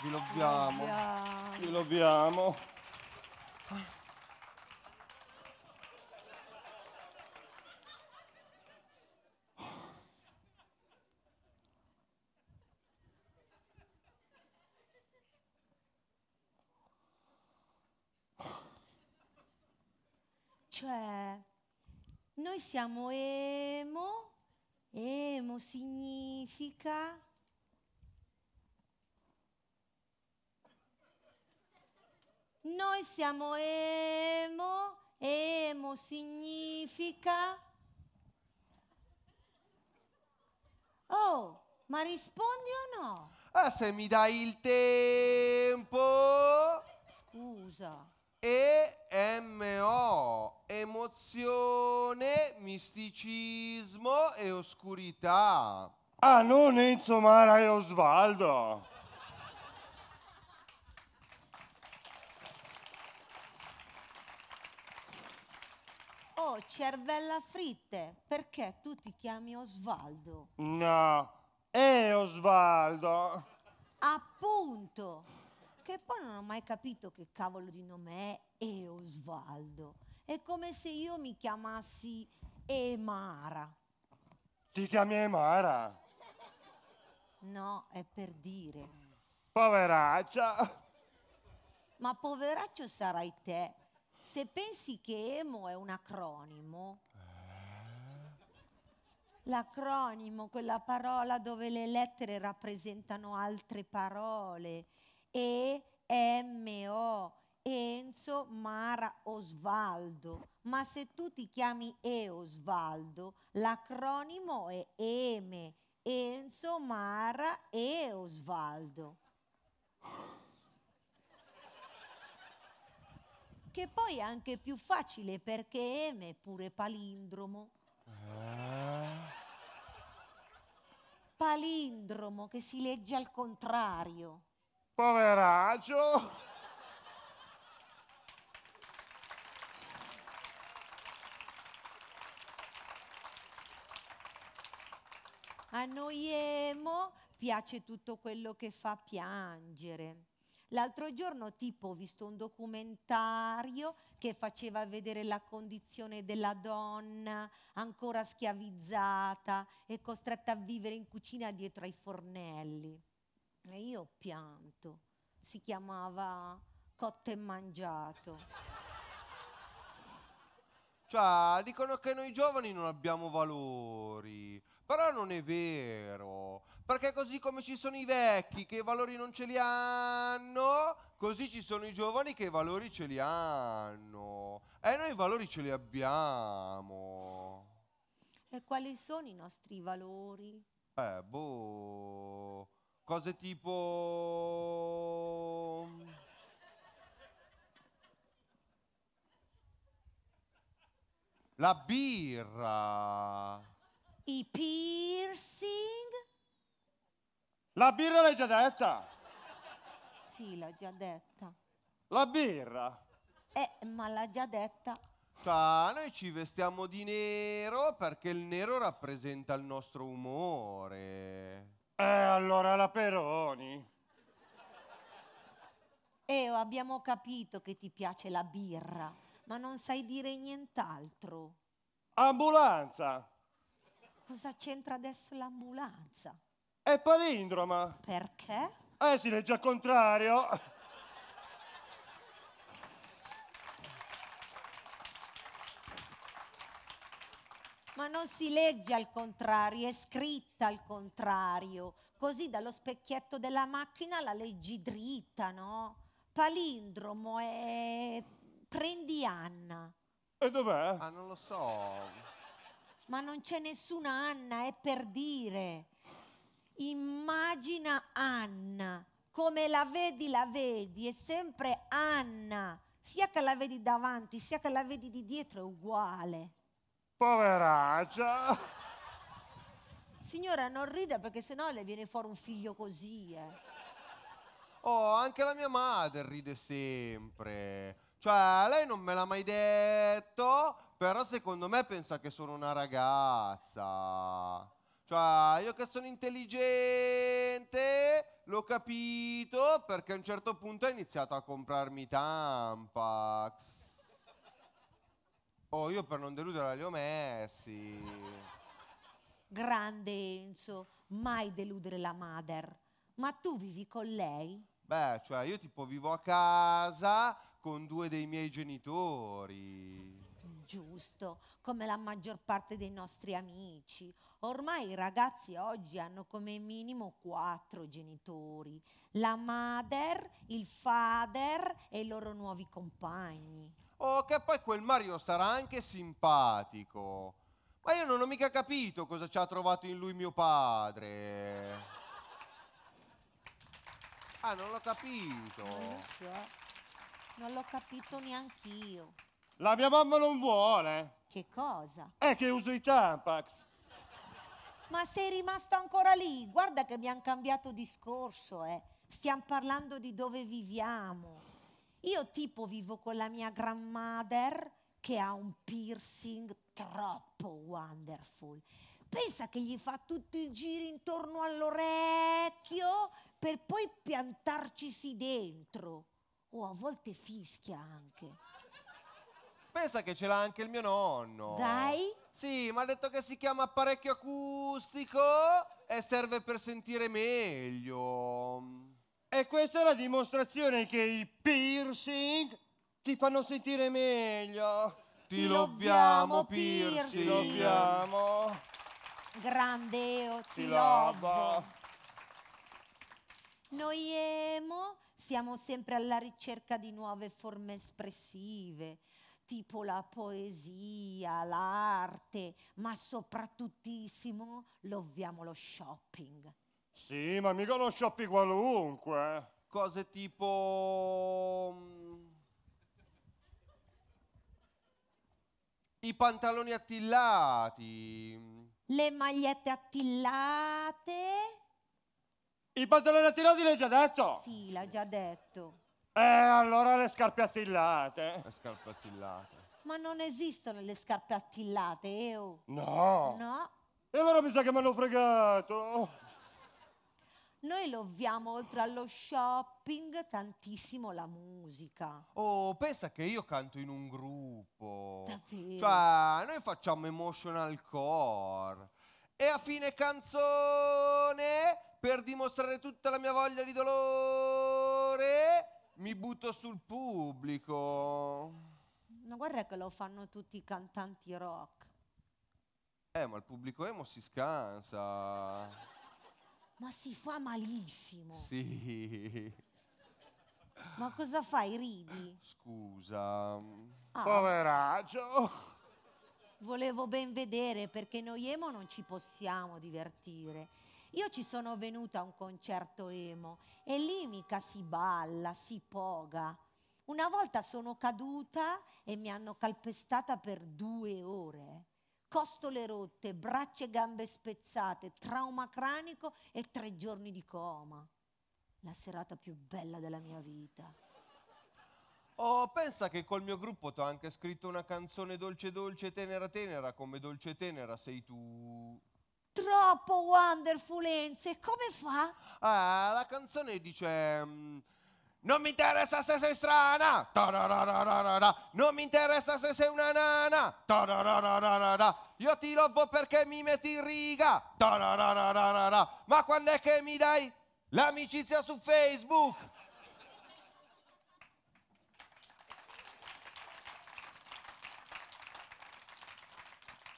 Vi lobbiamo. Vi lobbiamo. Cioè, noi siamo emo, emo significa Noi siamo emo, emo significa... Oh, ma rispondi o no? Ah, se mi dai il tempo... Scusa. E-M-O, emozione, misticismo e oscurità. Ah, non Enzo Mara e Osvaldo. cervella fritte, perché tu ti chiami Osvaldo? No, è Osvaldo. Appunto. Che poi non ho mai capito che cavolo di nome è, e Osvaldo. È come se io mi chiamassi Emara. Ti chiami Emara? No, è per dire. Poveraccia. Ma poveraccio sarai te se pensi che emo è un acronimo, eh? l'acronimo, quella parola dove le lettere rappresentano altre parole, E, M, O, Enzo, Mara, Osvaldo. Ma se tu ti chiami E Osvaldo, l'acronimo è EME, che poi è anche più facile perché M è pure palindromo. Ah. Palindromo che si legge al contrario. Poveraccio! A noi emo piace tutto quello che fa piangere. L'altro giorno tipo ho visto un documentario che faceva vedere la condizione della donna ancora schiavizzata e costretta a vivere in cucina dietro ai fornelli. E io ho pianto. Si chiamava Cotto e Mangiato. Cioè, dicono che noi giovani non abbiamo valori. Però non è vero. Perché così come ci sono i vecchi che i valori non ce li hanno, così ci sono i giovani che i valori ce li hanno. E noi i valori ce li abbiamo. E quali sono i nostri valori? Eh, boh. Cose tipo... La birra. I piercing. La birra l'hai già detta? Sì, l'ho già detta. La birra? Eh, ma l'ha già detta. Ciao, noi ci vestiamo di nero perché il nero rappresenta il nostro umore. Eh, allora la Peroni. Eh, abbiamo capito che ti piace la birra, ma non sai dire nient'altro. Ambulanza! Cosa c'entra adesso l'ambulanza? È palindroma. Perché? Eh, si legge al contrario. Ma non si legge al contrario, è scritta al contrario. Così dallo specchietto della macchina la leggi dritta, no? Palindromo è... Prendi Anna. E dov'è? Ah, non lo so. Ma non c'è nessuna Anna, è per dire immagina Anna, come la vedi, la vedi, è sempre Anna, sia che la vedi davanti, sia che la vedi di dietro, è uguale. Poveraccia! Signora, non rida perché sennò le viene fuori un figlio così, eh. Oh, anche la mia madre ride sempre. Cioè, lei non me l'ha mai detto, però secondo me pensa che sono una ragazza. Cioè, io che sono intelligente, l'ho capito perché a un certo punto ha iniziato a comprarmi Tampax. Oh, io per non deludere li ho messi. Grande Enzo, mai deludere la mother. Ma tu vivi con lei? Beh, cioè, io tipo vivo a casa con due dei miei genitori giusto, come la maggior parte dei nostri amici. Ormai i ragazzi oggi hanno come minimo quattro genitori, la madre, il father e i loro nuovi compagni. Oh, che poi quel Mario sarà anche simpatico. Ma io non ho mica capito cosa ci ha trovato in lui mio padre. Ah, non l'ho capito. Non l'ho capito neanch'io. La mia mamma non vuole. Che cosa? È eh, che uso i Tampax. Ma sei rimasto ancora lì? Guarda che abbiamo cambiato discorso, eh. Stiamo parlando di dove viviamo. Io tipo vivo con la mia grandmother che ha un piercing troppo wonderful. Pensa che gli fa tutti i giri intorno all'orecchio per poi piantarcisi dentro. O oh, a volte fischia anche. Pensa che ce l'ha anche il mio nonno. Dai? Sì, ma ha detto che si chiama apparecchio acustico e serve per sentire meglio. E questa è la dimostrazione che i piercing ti fanno sentire meglio. Ti lobbiamo, piercing. Ti lobbiamo. Grandeo, oh, ti, ti lobbo. Noi emo siamo sempre alla ricerca di nuove forme espressive, tipo la poesia, l'arte, ma soprattutto lovviamo lo shopping. Sì, ma mica lo shopping qualunque. Eh. Cose tipo... Mm, I pantaloni attillati. Le magliette attillate. I pantaloni attillati l'hai già detto? Sì, l'ha già detto. Eh, allora le scarpe attillate. Le scarpe attillate. Ma non esistono le scarpe attillate, io. No. No. E allora mi sa che me l'ho fregato. Noi lo ovviamo oltre allo shopping tantissimo la musica. Oh, pensa che io canto in un gruppo. Davvero? Cioè, noi facciamo emotional core. E a fine canzone, per dimostrare tutta la mia voglia di dolore, mi butto sul pubblico. Ma guarda che lo fanno tutti i cantanti rock. Eh, ma il pubblico emo si scansa. Ma si fa malissimo. Sì. Ma cosa fai? Ridi? Scusa. Ah. Poveraccio. Volevo ben vedere perché noi emo non ci possiamo divertire. Io ci sono venuta a un concerto emo e lì mica si balla, si poga. Una volta sono caduta e mi hanno calpestata per due ore. Costole rotte, braccia e gambe spezzate, trauma cranico e tre giorni di coma. La serata più bella della mia vita. Oh, pensa che col mio gruppo ti ho anche scritto una canzone dolce dolce tenera tenera come dolce tenera sei tu troppo wonderfulenze, come fa? Ah, la canzone dice... Mm, non mi interessa se sei strana, non mi interessa se sei una nana, io ti lovo perché mi metti in riga, ma quando è che mi dai l'amicizia su Facebook?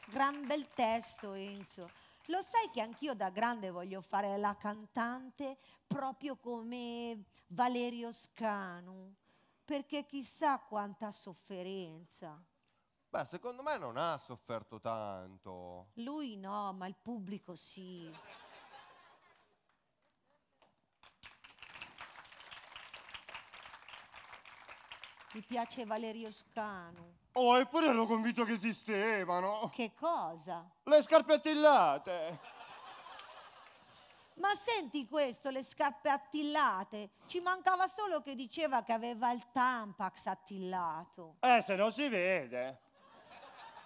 Gran bel testo, Enzo. Lo sai che anch'io da grande voglio fare la cantante proprio come Valerio Scanu, perché chissà quanta sofferenza. Beh, secondo me non ha sofferto tanto. Lui no, ma il pubblico sì. Ti piace Valerio Scanu. Oh, eppure ero convinto che esistevano. Che cosa? Le scarpe attillate. Ma senti questo, le scarpe attillate. Ci mancava solo che diceva che aveva il tampax attillato. Eh, se non si vede.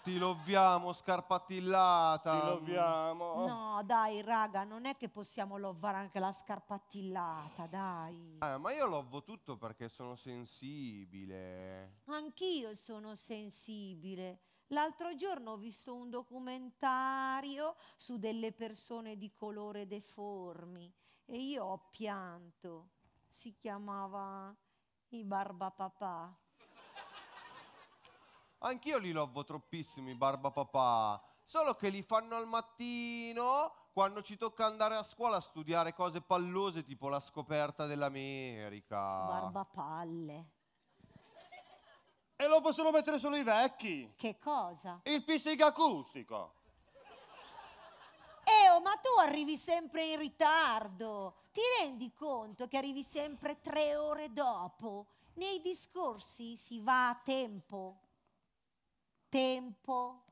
Ti loviamo, scarpattillata. Ti loviamo. No, dai, raga, non è che possiamo lovare anche la scarpattillata, dai. Ah, ma io lovo tutto perché sono sensibile. Anch'io sono sensibile. L'altro giorno ho visto un documentario su delle persone di colore deformi e io ho pianto. Si chiamava I Barbapapà. Anch'io li lovo troppissimi, barba papà. Solo che li fanno al mattino quando ci tocca andare a scuola a studiare cose pallose tipo la scoperta dell'America. Barbapalle. E lo possono mettere solo i vecchi. Che cosa? Il pissing acustico. Eo, ma tu arrivi sempre in ritardo. Ti rendi conto che arrivi sempre tre ore dopo? Nei discorsi si va a tempo tempo,